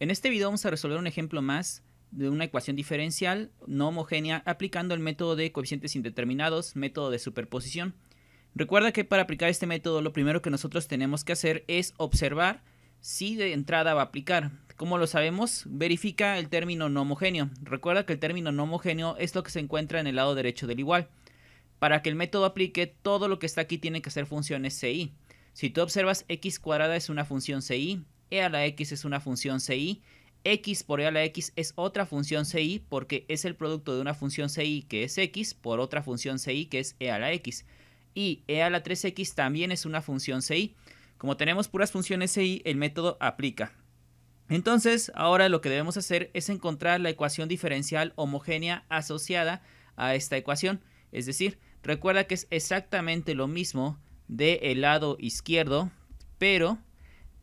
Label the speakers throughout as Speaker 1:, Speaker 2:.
Speaker 1: En este video vamos a resolver un ejemplo más de una ecuación diferencial no homogénea aplicando el método de coeficientes indeterminados, método de superposición. Recuerda que para aplicar este método lo primero que nosotros tenemos que hacer es observar si de entrada va a aplicar. Como lo sabemos, verifica el término no homogéneo. Recuerda que el término no homogéneo es lo que se encuentra en el lado derecho del igual. Para que el método aplique, todo lo que está aquí tiene que ser funciones CI. Si tú observas x cuadrada es una función CI, e a la x es una función ci, x por e a la x es otra función ci porque es el producto de una función ci que es x por otra función ci que es e a la x. Y e a la 3x también es una función ci. Como tenemos puras funciones ci, el método aplica. Entonces, ahora lo que debemos hacer es encontrar la ecuación diferencial homogénea asociada a esta ecuación. Es decir, recuerda que es exactamente lo mismo del el lado izquierdo, pero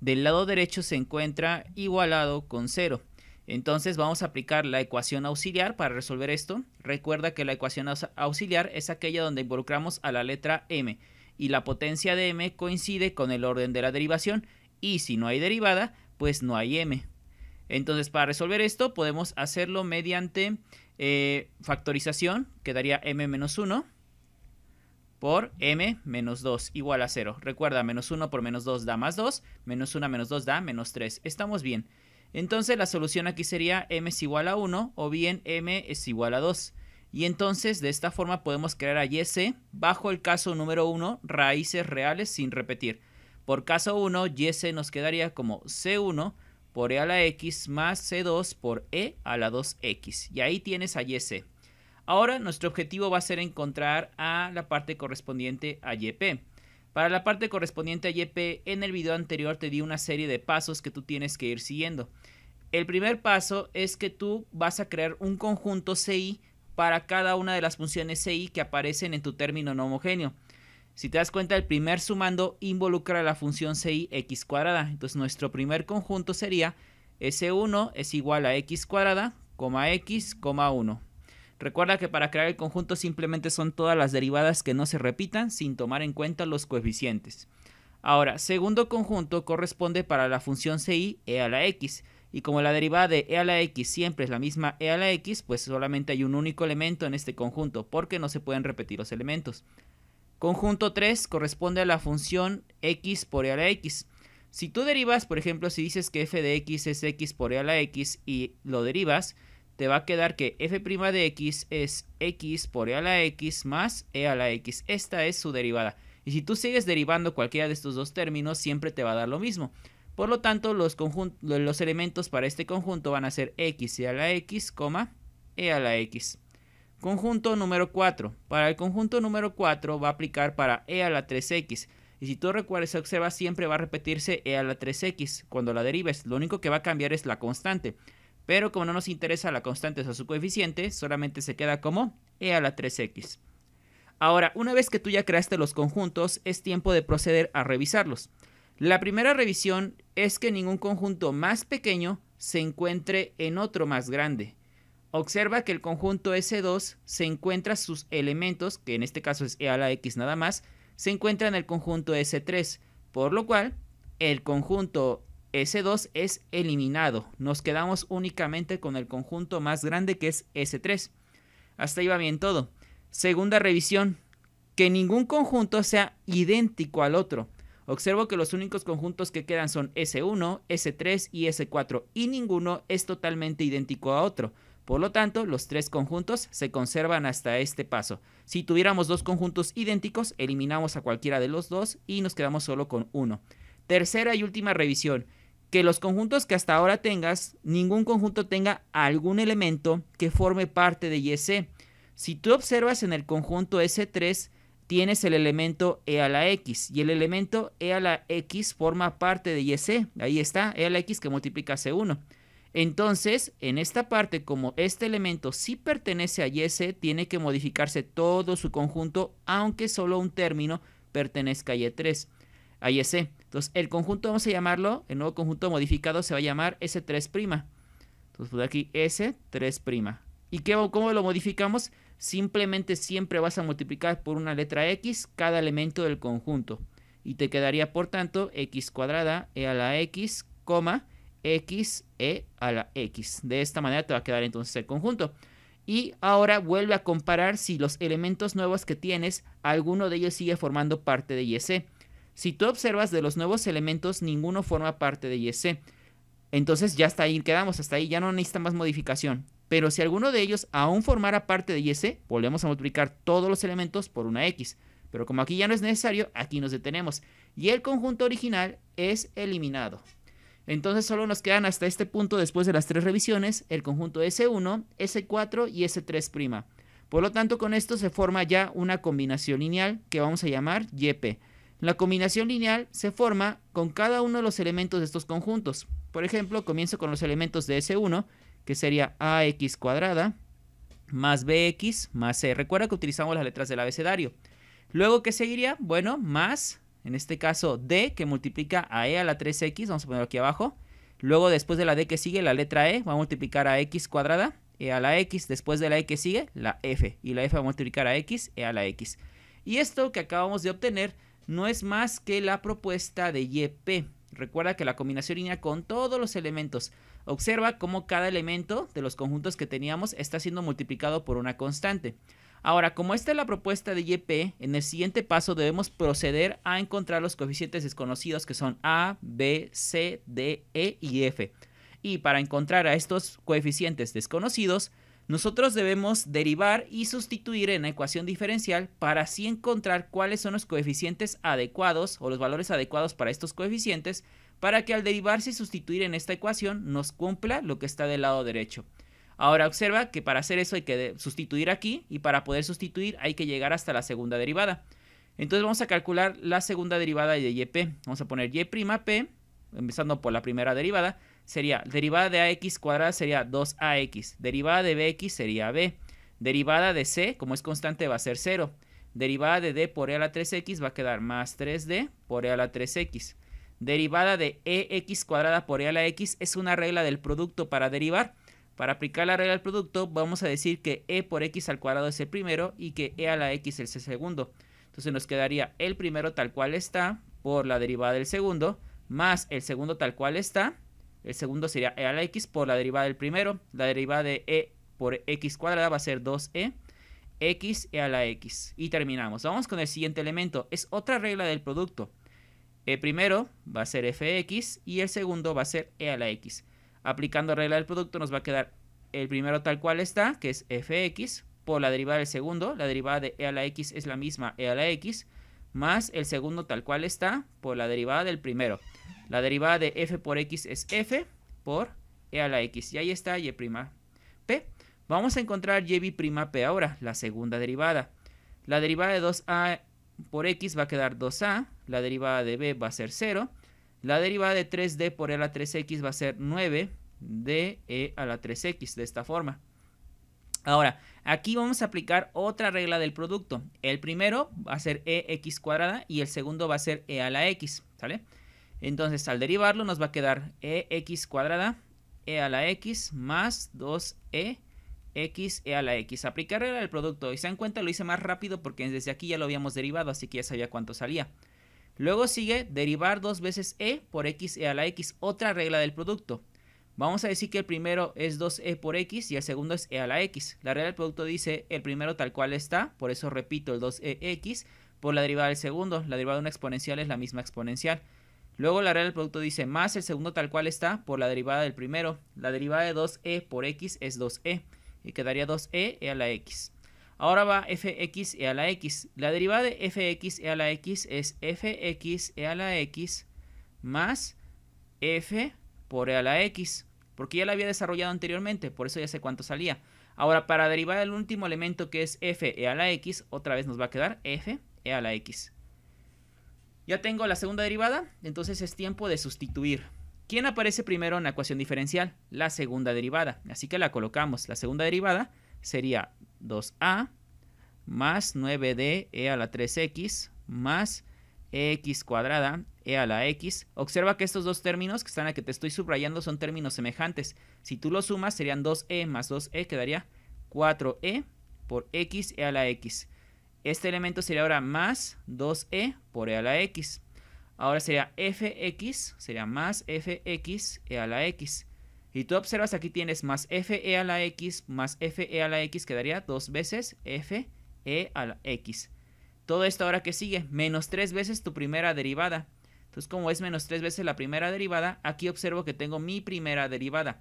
Speaker 1: del lado derecho se encuentra igualado con 0. Entonces vamos a aplicar la ecuación auxiliar para resolver esto. Recuerda que la ecuación auxiliar es aquella donde involucramos a la letra m y la potencia de m coincide con el orden de la derivación y si no hay derivada, pues no hay m. Entonces para resolver esto podemos hacerlo mediante eh, factorización, quedaría m menos 1 por m menos 2 igual a 0. Recuerda, menos 1 por menos 2 da más 2, menos 1 menos 2 da menos 3. Estamos bien. Entonces la solución aquí sería m es igual a 1 o bien m es igual a 2. Y entonces de esta forma podemos crear a YC bajo el caso número 1, raíces reales sin repetir. Por caso 1, YC nos quedaría como C1 por E a la X más C2 por E a la 2X. Y ahí tienes a YC. Ahora nuestro objetivo va a ser encontrar a la parte correspondiente a YP. Para la parte correspondiente a YP, en el video anterior te di una serie de pasos que tú tienes que ir siguiendo. El primer paso es que tú vas a crear un conjunto CI para cada una de las funciones CI que aparecen en tu término no homogéneo. Si te das cuenta, el primer sumando involucra la función CI x cuadrada. Entonces nuestro primer conjunto sería S1 es igual a x cuadrada, x, 1. Recuerda que para crear el conjunto simplemente son todas las derivadas que no se repitan sin tomar en cuenta los coeficientes. Ahora, segundo conjunto corresponde para la función ci e a la x. Y como la derivada de e a la x siempre es la misma e a la x, pues solamente hay un único elemento en este conjunto, porque no se pueden repetir los elementos. Conjunto 3 corresponde a la función x por e a la x. Si tú derivas, por ejemplo, si dices que f de x es x por e a la x y lo derivas, te va a quedar que f' de x es x por e a la x más e a la x. Esta es su derivada. Y si tú sigues derivando cualquiera de estos dos términos, siempre te va a dar lo mismo. Por lo tanto, los, los elementos para este conjunto van a ser x e a la x, e a la x. Conjunto número 4. Para el conjunto número 4 va a aplicar para e a la 3x. Y si tú recuerdas, observa, siempre va a repetirse e a la 3x cuando la derives. Lo único que va a cambiar es la constante. Pero como no nos interesa la constante o su coeficiente, solamente se queda como e a la 3x. Ahora, una vez que tú ya creaste los conjuntos, es tiempo de proceder a revisarlos. La primera revisión es que ningún conjunto más pequeño se encuentre en otro más grande. Observa que el conjunto S2 se encuentra sus elementos, que en este caso es E a la X nada más, se encuentra en el conjunto S3, por lo cual el conjunto S2 es eliminado. Nos quedamos únicamente con el conjunto más grande que es S3. Hasta ahí va bien todo. Segunda revisión, que ningún conjunto sea idéntico al otro. Observo que los únicos conjuntos que quedan son S1, S3 y S4 y ninguno es totalmente idéntico a otro. Por lo tanto, los tres conjuntos se conservan hasta este paso. Si tuviéramos dos conjuntos idénticos, eliminamos a cualquiera de los dos y nos quedamos solo con uno. Tercera y última revisión, que los conjuntos que hasta ahora tengas, ningún conjunto tenga algún elemento que forme parte de YC. Si tú observas en el conjunto S3, tienes el elemento E a la X y el elemento E a la X forma parte de YC. Ahí está, E a la X que multiplica C1. Entonces, en esta parte, como este elemento sí pertenece a YC, tiene que modificarse todo su conjunto, aunque solo un término pertenezca a Y3 ese Entonces, el conjunto, vamos a llamarlo, el nuevo conjunto modificado se va a llamar S3'. Entonces, por pues, aquí S3'. ¿Y cómo lo modificamos? Simplemente siempre vas a multiplicar por una letra X cada elemento del conjunto. Y te quedaría, por tanto, X cuadrada E a la X, coma, X E a la X. De esta manera te va a quedar entonces el conjunto. Y ahora vuelve a comparar si los elementos nuevos que tienes, alguno de ellos sigue formando parte de YC. Si tú observas de los nuevos elementos, ninguno forma parte de Yc. Entonces ya hasta ahí quedamos, hasta ahí ya no necesita más modificación. Pero si alguno de ellos aún formara parte de Yc, volvemos a multiplicar todos los elementos por una X. Pero como aquí ya no es necesario, aquí nos detenemos. Y el conjunto original es eliminado. Entonces solo nos quedan hasta este punto, después de las tres revisiones, el conjunto S1, S4 y S3'. Por lo tanto, con esto se forma ya una combinación lineal que vamos a llamar YP. La combinación lineal se forma con cada uno de los elementos de estos conjuntos. Por ejemplo, comienzo con los elementos de S1, que sería AX cuadrada más BX más C. Recuerda que utilizamos las letras del abecedario. Luego, ¿qué seguiría? Bueno, más, en este caso, D, que multiplica a E a la 3X, vamos a ponerlo aquí abajo. Luego, después de la D que sigue, la letra E va a multiplicar a X cuadrada, E a la X. Después de la E que sigue, la F. Y la F va a multiplicar a X, E a la X. Y esto que acabamos de obtener no es más que la propuesta de YP. Recuerda que la combinación línea con todos los elementos. Observa cómo cada elemento de los conjuntos que teníamos está siendo multiplicado por una constante. Ahora, como esta es la propuesta de YP, en el siguiente paso debemos proceder a encontrar los coeficientes desconocidos que son A, B, C, D, E y F. Y para encontrar a estos coeficientes desconocidos, nosotros debemos derivar y sustituir en la ecuación diferencial para así encontrar cuáles son los coeficientes adecuados o los valores adecuados para estos coeficientes para que al derivarse y sustituir en esta ecuación nos cumpla lo que está del lado derecho. Ahora observa que para hacer eso hay que sustituir aquí y para poder sustituir hay que llegar hasta la segunda derivada. Entonces vamos a calcular la segunda derivada de yp. Vamos a poner y'p, empezando por la primera derivada sería derivada de ax cuadrada sería 2ax, derivada de bx sería b, derivada de c, como es constante, va a ser 0. Derivada de d por e a la 3x va a quedar más 3d por e a la 3x. Derivada de ex cuadrada por e a la x es una regla del producto para derivar. Para aplicar la regla del producto vamos a decir que e por x al cuadrado es el primero y que e a la x es el segundo. Entonces nos quedaría el primero tal cual está por la derivada del segundo más el segundo tal cual está el segundo sería e a la x por la derivada del primero. La derivada de e por x cuadrada va a ser 2e. x e a la x. Y terminamos. Vamos con el siguiente elemento. Es otra regla del producto. El primero va a ser fx y el segundo va a ser e a la x. Aplicando regla del producto nos va a quedar el primero tal cual está, que es fx, por la derivada del segundo. La derivada de e a la x es la misma e a la x, más el segundo tal cual está, por la derivada del primero. La derivada de f por x es f por e a la x. Y ahí está y' e p. Vamos a encontrar y p ahora, la segunda derivada. La derivada de 2a por x va a quedar 2a, la derivada de b va a ser 0, la derivada de 3d por e a la 3x va a ser 9de e a la 3x, de esta forma. Ahora, aquí vamos a aplicar otra regla del producto. El primero va a ser e x cuadrada y el segundo va a ser e a la x, ¿sale? Entonces, al derivarlo nos va a quedar e x cuadrada e a la x más 2e x e a la x. Aplicar del producto y se dan cuenta lo hice más rápido porque desde aquí ya lo habíamos derivado, así que ya sabía cuánto salía. Luego sigue derivar dos veces e por x e a la x, otra regla del producto. Vamos a decir que el primero es 2e por x y el segundo es e a la x. La regla del producto dice el primero tal cual está, por eso repito el 2 e x, por la derivada del segundo. La derivada de una exponencial es la misma exponencial. Luego la regla del producto dice más el segundo tal cual está por la derivada del primero. La derivada de 2e por x es 2e y quedaría 2e e a la x. Ahora va fx e a la x. La derivada de fx e a la x es fx e a la x más f por e a la x. Porque ya la había desarrollado anteriormente, por eso ya sé cuánto salía. Ahora para derivar el último elemento que es f e a la x, otra vez nos va a quedar f e a la x. Ya tengo la segunda derivada, entonces es tiempo de sustituir. ¿Quién aparece primero en la ecuación diferencial? La segunda derivada. Así que la colocamos. La segunda derivada sería 2a más 9d e a la 3x más x cuadrada e a la x. Observa que estos dos términos que están aquí que te estoy subrayando son términos semejantes. Si tú los sumas serían 2e más 2e quedaría 4e por x e a la x. Este elemento sería ahora más 2e por e a la x. Ahora sería fx, sería más fx e a la x. Y tú observas aquí tienes más e a la x más e a la x quedaría dos veces e a la x. Todo esto ahora que sigue, menos tres veces tu primera derivada. Entonces como es menos tres veces la primera derivada, aquí observo que tengo mi primera derivada.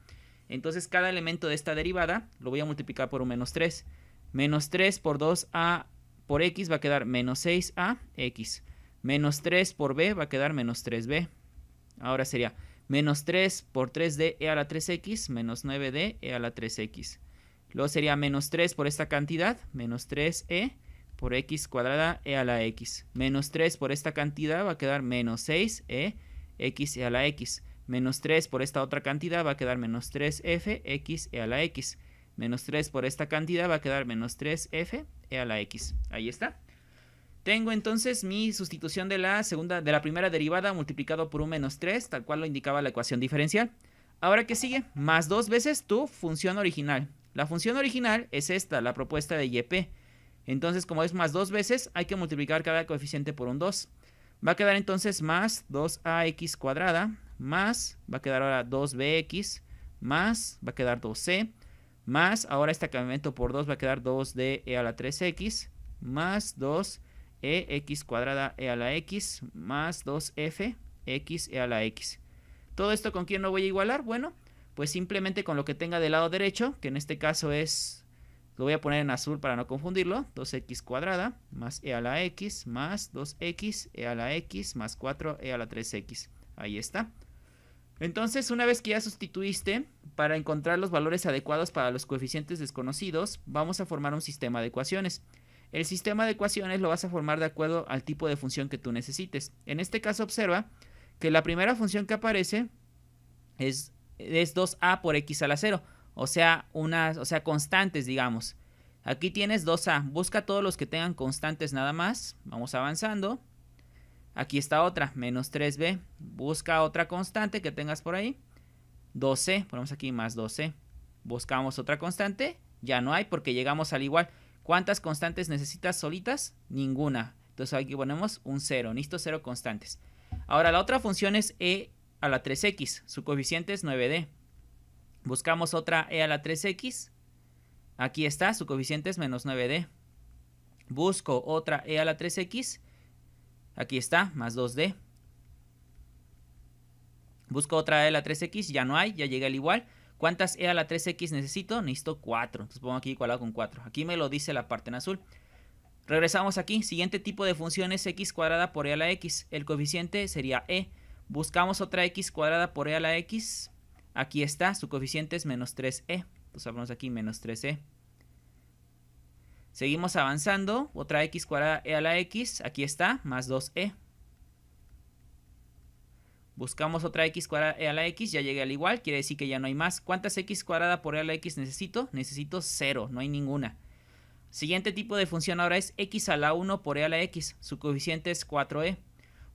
Speaker 1: Entonces cada elemento de esta derivada lo voy a multiplicar por un menos 3. Menos 3 por 2a por x va a quedar menos 6a, x. Menos 3 por b va a quedar menos 3b. Ahora sería menos 3 por 3d e a la 3x, menos 9d e a la 3x. Luego sería menos 3 por esta cantidad, menos 3e por x cuadrada e a la x. Menos 3 por esta cantidad va a quedar menos 6e x e a la x. Menos 3 por esta otra cantidad va a quedar menos 3f x e a la x. Menos 3 por esta cantidad va a quedar menos 3f e a la x. Ahí está. Tengo entonces mi sustitución de la segunda, de la primera derivada multiplicado por un menos 3, tal cual lo indicaba la ecuación diferencial. Ahora ¿qué sigue, más dos veces tu función original. La función original es esta, la propuesta de YP. Entonces, como es más dos veces, hay que multiplicar cada coeficiente por un 2. Va a quedar entonces más 2ax cuadrada, más, va a quedar ahora 2bx, más, va a quedar 2c, más ahora este cambiamiento por 2 va a quedar 2de e a la 3x más 2ex cuadrada e a la x más 2f x e a la x. ¿Todo esto con quién lo voy a igualar? Bueno, pues simplemente con lo que tenga del lado derecho, que en este caso es, lo voy a poner en azul para no confundirlo, 2x cuadrada más e a la x más 2x e a la x más 4e a la 3x. Ahí está. Entonces, una vez que ya sustituiste, para encontrar los valores adecuados para los coeficientes desconocidos, vamos a formar un sistema de ecuaciones. El sistema de ecuaciones lo vas a formar de acuerdo al tipo de función que tú necesites. En este caso, observa que la primera función que aparece es, es 2a por x a la 0, o sea, o sea, constantes, digamos. Aquí tienes 2a, busca todos los que tengan constantes nada más, vamos avanzando. Aquí está otra, menos 3b. Busca otra constante que tengas por ahí. 12, ponemos aquí más 12. Buscamos otra constante, ya no hay porque llegamos al igual. ¿Cuántas constantes necesitas solitas? Ninguna. Entonces aquí ponemos un 0, listo, 0 constantes. Ahora la otra función es e a la 3x, su coeficiente es 9d. Buscamos otra e a la 3x, aquí está, su coeficiente es menos 9d. Busco otra e a la 3x, Aquí está, más 2D. Busco otra E a la 3X, ya no hay, ya llega al igual. ¿Cuántas E a la 3X necesito? Necesito 4. Entonces pongo aquí igualado con 4. Aquí me lo dice la parte en azul. Regresamos aquí. Siguiente tipo de función es x cuadrada por e a la x. El coeficiente sería e. Buscamos otra x cuadrada por e a la x. Aquí está, su coeficiente es menos 3e. Entonces hablamos aquí menos 3e. Seguimos avanzando, otra x cuadrada e a la x, aquí está, más 2e. Buscamos otra x cuadrada e a la x, ya llegué al igual, quiere decir que ya no hay más. ¿Cuántas x cuadrada por e a la x necesito? Necesito 0, no hay ninguna. Siguiente tipo de función ahora es x a la 1 por e a la x, su coeficiente es 4e.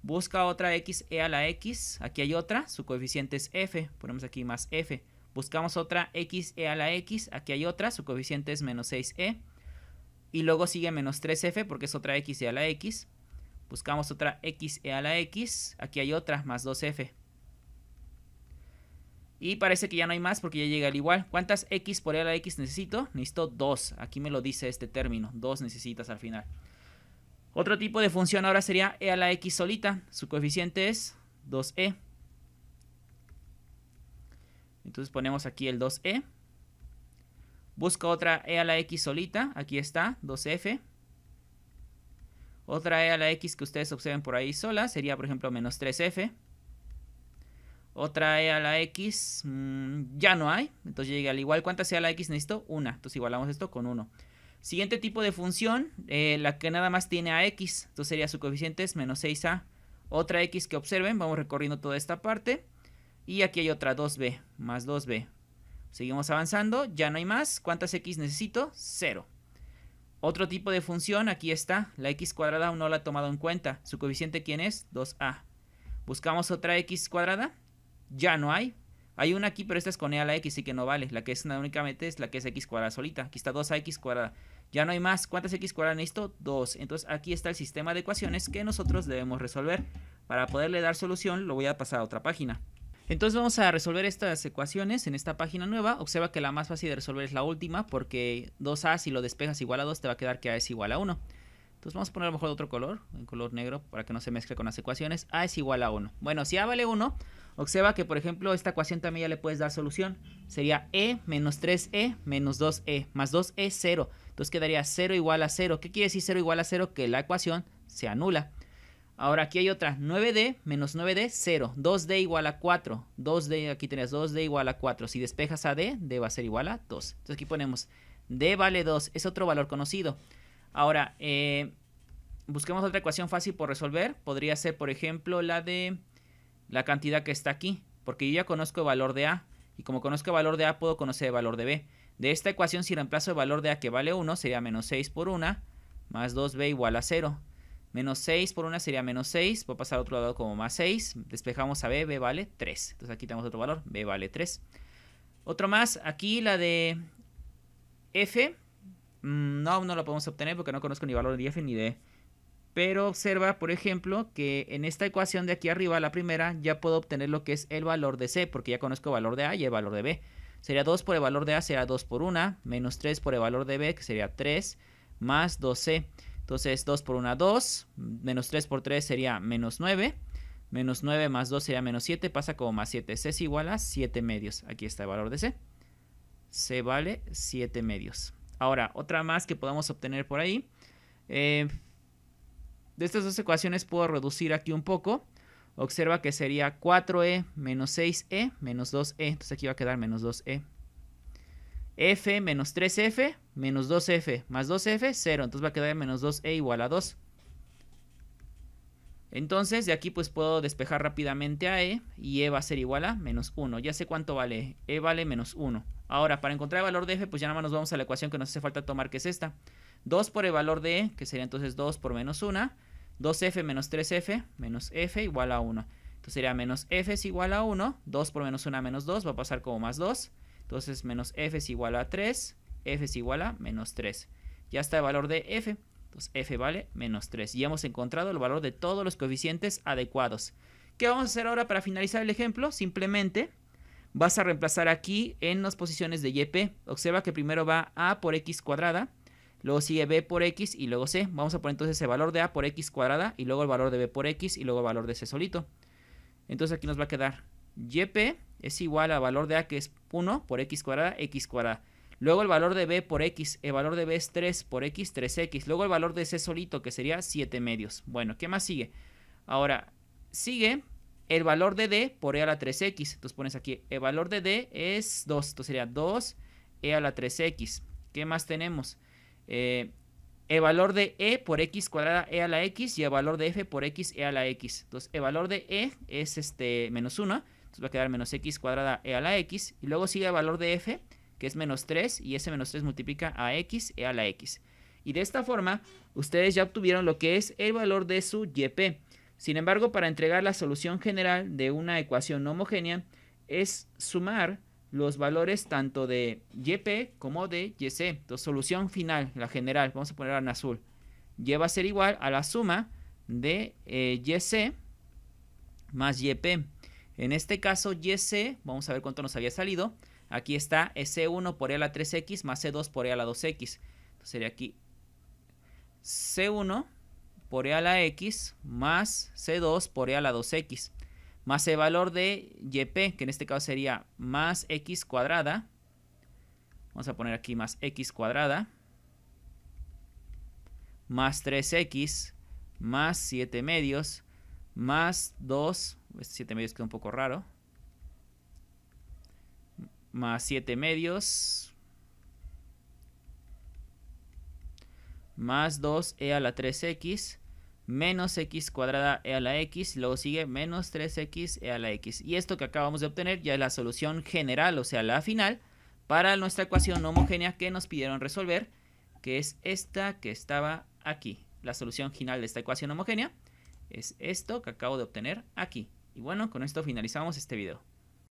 Speaker 1: Busca otra x e a la x, aquí hay otra, su coeficiente es f, ponemos aquí más f. Buscamos otra x e a la x, aquí hay otra, su coeficiente es menos 6e y luego sigue menos 3f porque es otra x e a la x. Buscamos otra x e a la x. Aquí hay otra, más 2f. Y parece que ya no hay más porque ya llega al igual. ¿Cuántas x por e a la x necesito? Necesito 2. Aquí me lo dice este término. 2 necesitas al final. Otro tipo de función ahora sería e a la x solita. Su coeficiente es 2e. Entonces ponemos aquí el 2e. Busco otra E a la X solita. Aquí está, 2F. Otra E a la X que ustedes observen por ahí sola sería, por ejemplo, menos 3F. Otra E a la X mm, ya no hay. Entonces llega al igual. ¿Cuántas sea a la X necesito? Una. Entonces igualamos esto con 1. Siguiente tipo de función, eh, la que nada más tiene a X. Entonces sería su coeficiente es menos 6A. Otra X que observen. Vamos recorriendo toda esta parte. Y aquí hay otra 2B, más 2B. Seguimos avanzando, ya no hay más. ¿Cuántas x necesito? 0. Otro tipo de función, aquí está. La x cuadrada aún no la ha tomado en cuenta. ¿Su coeficiente quién es? 2a. Buscamos otra x cuadrada. Ya no hay. Hay una aquí, pero esta es con e a la x, y que no vale. La que es una únicamente es la que es x cuadrada solita. Aquí está 2 x cuadrada. Ya no hay más. ¿Cuántas x cuadradas necesito? 2. Entonces aquí está el sistema de ecuaciones que nosotros debemos resolver. Para poderle dar solución lo voy a pasar a otra página. Entonces vamos a resolver estas ecuaciones en esta página nueva. Observa que la más fácil de resolver es la última porque 2a si lo despejas igual a 2 te va a quedar que a es igual a 1. Entonces vamos a poner a lo mejor otro color, en color negro, para que no se mezcle con las ecuaciones. A es igual a 1. Bueno, si A vale 1, observa que por ejemplo esta ecuación también ya le puedes dar solución. Sería E menos 3E menos 2E más 2E 0. Entonces quedaría 0 igual a 0. ¿Qué quiere decir 0 igual a 0? Que la ecuación se anula. Ahora aquí hay otra, 9D menos 9D, 0. 2D igual a 4. 2D, aquí tienes 2D igual a 4. Si despejas a D, D va a ser igual a 2. Entonces aquí ponemos D vale 2, es otro valor conocido. Ahora, eh, busquemos otra ecuación fácil por resolver. Podría ser, por ejemplo, la de la cantidad que está aquí. Porque yo ya conozco el valor de A. Y como conozco el valor de A, puedo conocer el valor de B. De esta ecuación, si reemplazo el valor de A que vale 1, sería menos 6 por 1, más 2B igual a 0. Menos 6 por 1 sería menos 6. a pasar al otro lado como más 6. Despejamos a B, B vale 3. Entonces aquí tenemos otro valor, B vale 3. Otro más, aquí la de F. Mm, no, no la podemos obtener porque no conozco ni valor de F ni de e. Pero observa, por ejemplo, que en esta ecuación de aquí arriba, la primera, ya puedo obtener lo que es el valor de C, porque ya conozco el valor de A y el valor de B. Sería 2 por el valor de A, sería 2 por 1, menos 3 por el valor de B, que sería 3, más 2C. Entonces 2 por 1, 2. Menos 3 por 3 sería menos 9. Menos 9 más 2 sería menos 7. Pasa como más 7. C es igual a 7 medios. Aquí está el valor de C. C vale 7 medios. Ahora, otra más que podamos obtener por ahí. Eh, de estas dos ecuaciones puedo reducir aquí un poco. Observa que sería 4e menos 6e menos 2e. Entonces aquí va a quedar menos 2e f menos 3f menos 2f más 2f, 0. Entonces va a quedar menos 2e igual a 2. Entonces de aquí pues puedo despejar rápidamente a e y e va a ser igual a menos 1. Ya sé cuánto vale e, e vale menos 1. Ahora para encontrar el valor de f pues ya nada más nos vamos a la ecuación que nos hace falta tomar que es esta. 2 por el valor de e que sería entonces 2 por menos 1. 2f menos 3f menos f igual a 1. Entonces sería menos f es igual a 1. 2 por menos 1 menos 2 va a pasar como más 2. Entonces menos f es igual a 3, f es igual a menos 3. Ya está el valor de f. Entonces f vale menos 3. Y hemos encontrado el valor de todos los coeficientes adecuados. ¿Qué vamos a hacer ahora para finalizar el ejemplo? Simplemente vas a reemplazar aquí en las posiciones de yp. Observa que primero va a por x cuadrada, luego sigue b por x y luego c. Vamos a poner entonces el valor de a por x cuadrada y luego el valor de b por x y luego el valor de c solito. Entonces aquí nos va a quedar yp es igual al valor de A que es 1 por x cuadrada, x cuadrada. Luego el valor de B por x, el valor de B es 3 por x, 3x. Luego el valor de C solito que sería 7 medios. Bueno, ¿qué más sigue? Ahora, sigue el valor de D por E a la 3x. Entonces pones aquí, el valor de D es 2, entonces sería 2 E a la 3x. ¿Qué más tenemos? Eh, el valor de E por x cuadrada E a la x y el valor de F por x E a la x. Entonces el valor de E es este menos 1 entonces va a quedar menos x cuadrada e a la x. Y luego sigue el valor de f, que es menos 3, y ese menos 3 multiplica a x e a la x. Y de esta forma, ustedes ya obtuvieron lo que es el valor de su yp. Sin embargo, para entregar la solución general de una ecuación homogénea, es sumar los valores tanto de yp como de yc. Entonces, solución final, la general, vamos a ponerla en azul. Y va a ser igual a la suma de eh, yc más yp. En este caso, YC, vamos a ver cuánto nos había salido. Aquí está S1 por E a la 3X más C2 por E a la 2X. Entonces sería aquí C1 por E a la X más C2 por E a la 2X. Más el valor de YP, que en este caso sería más X cuadrada. Vamos a poner aquí más X cuadrada. Más 3X más 7 medios más 2 este pues, 7 medios queda un poco raro. Más 7 medios. Más 2 e a la 3x. Menos x cuadrada e a la x. Luego sigue menos 3x e a la x. Y esto que acabamos de obtener ya es la solución general, o sea, la final, para nuestra ecuación homogénea que nos pidieron resolver, que es esta que estaba aquí. La solución final de esta ecuación homogénea es esto que acabo de obtener aquí. Y bueno, con esto finalizamos este video.